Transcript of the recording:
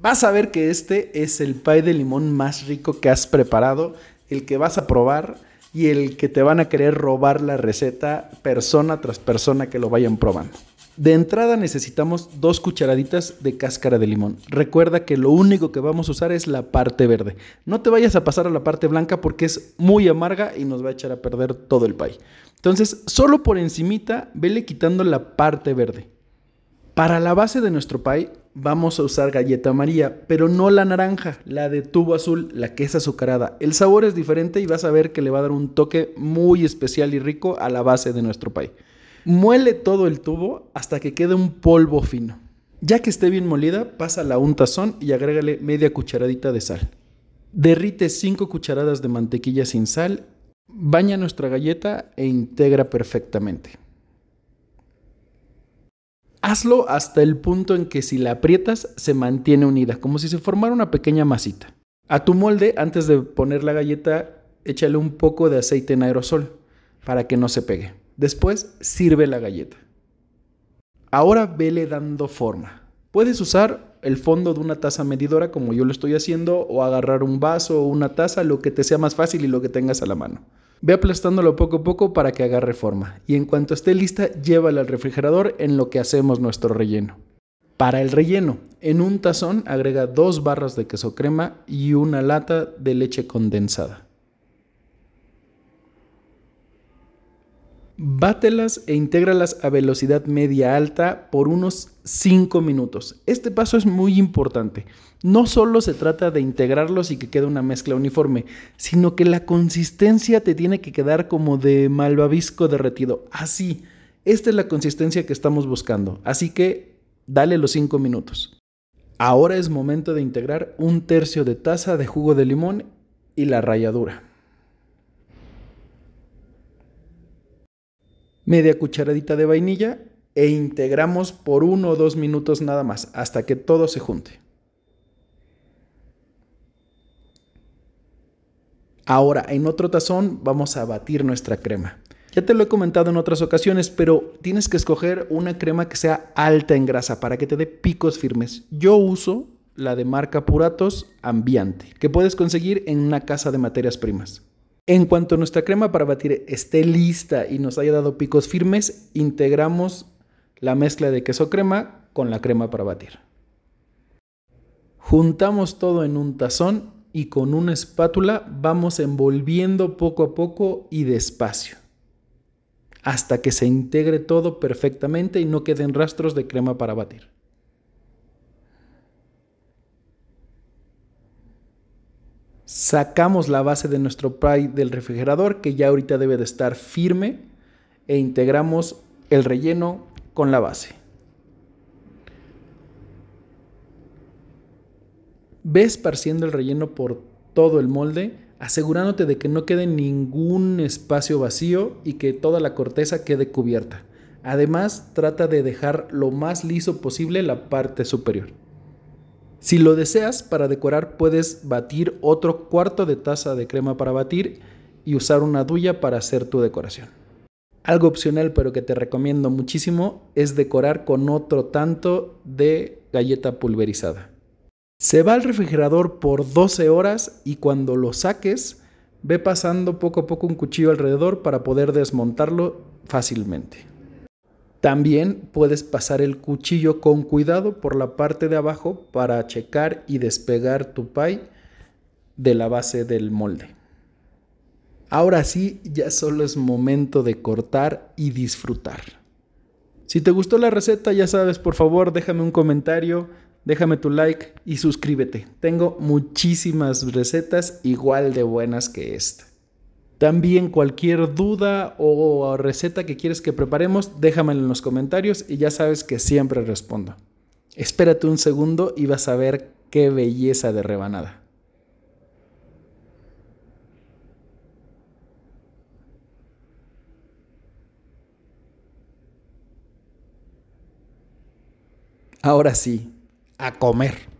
vas a ver que este es el pay de limón más rico que has preparado, el que vas a probar y el que te van a querer robar la receta persona tras persona que lo vayan probando. De entrada necesitamos dos cucharaditas de cáscara de limón. Recuerda que lo único que vamos a usar es la parte verde. No te vayas a pasar a la parte blanca porque es muy amarga y nos va a echar a perder todo el pay. Entonces, solo por encimita, vele quitando la parte verde. Para la base de nuestro pie vamos a usar galleta María, pero no la naranja, la de tubo azul, la que es azucarada. El sabor es diferente y vas a ver que le va a dar un toque muy especial y rico a la base de nuestro pie. Muele todo el tubo hasta que quede un polvo fino. Ya que esté bien molida, pasa a un tazón y agrégale media cucharadita de sal. Derrite 5 cucharadas de mantequilla sin sal, baña nuestra galleta e integra perfectamente. Hazlo hasta el punto en que si la aprietas se mantiene unida, como si se formara una pequeña masita. A tu molde, antes de poner la galleta, échale un poco de aceite en aerosol para que no se pegue. Después, sirve la galleta. Ahora vele dando forma. Puedes usar el fondo de una taza medidora como yo lo estoy haciendo o agarrar un vaso o una taza, lo que te sea más fácil y lo que tengas a la mano. Ve aplastándolo poco a poco para que agarre forma y en cuanto esté lista, llévala al refrigerador en lo que hacemos nuestro relleno. Para el relleno, en un tazón agrega dos barras de queso crema y una lata de leche condensada. Bátelas e intégralas a velocidad media alta por unos 5 minutos. Este paso es muy importante. No solo se trata de integrarlos y que quede una mezcla uniforme, sino que la consistencia te tiene que quedar como de malvavisco derretido. Así, esta es la consistencia que estamos buscando. Así que dale los 5 minutos. Ahora es momento de integrar un tercio de taza de jugo de limón y la ralladura. media cucharadita de vainilla e integramos por uno o dos minutos nada más hasta que todo se junte. Ahora, en otro tazón vamos a batir nuestra crema. Ya te lo he comentado en otras ocasiones, pero tienes que escoger una crema que sea alta en grasa para que te dé picos firmes. Yo uso la de marca Puratos Ambiente, que puedes conseguir en una casa de materias primas. En cuanto nuestra crema para batir esté lista y nos haya dado picos firmes, integramos la mezcla de queso crema con la crema para batir. Juntamos todo en un tazón y con una espátula vamos envolviendo poco a poco y despacio hasta que se integre todo perfectamente y no queden rastros de crema para batir. sacamos la base de nuestro pie del refrigerador que ya ahorita debe de estar firme e integramos el relleno con la base. Ve esparciendo el relleno por todo el molde, asegurándote de que no quede ningún espacio vacío y que toda la corteza quede cubierta. Además, trata de dejar lo más liso posible la parte superior. Si lo deseas, para decorar puedes batir otro cuarto de taza de crema para batir y usar una duya para hacer tu decoración. Algo opcional pero que te recomiendo muchísimo es decorar con otro tanto de galleta pulverizada. Se va al refrigerador por 12 horas y cuando lo saques, ve pasando poco a poco un cuchillo alrededor para poder desmontarlo fácilmente. También puedes pasar el cuchillo con cuidado por la parte de abajo para checar y despegar tu pie de la base del molde. Ahora sí, ya solo es momento de cortar y disfrutar. Si te gustó la receta, ya sabes, por favor déjame un comentario, déjame tu like y suscríbete. Tengo muchísimas recetas igual de buenas que esta. También cualquier duda o receta que quieres que preparemos, déjamela en los comentarios y ya sabes que siempre respondo. Espérate un segundo y vas a ver qué belleza de rebanada. Ahora sí, a comer.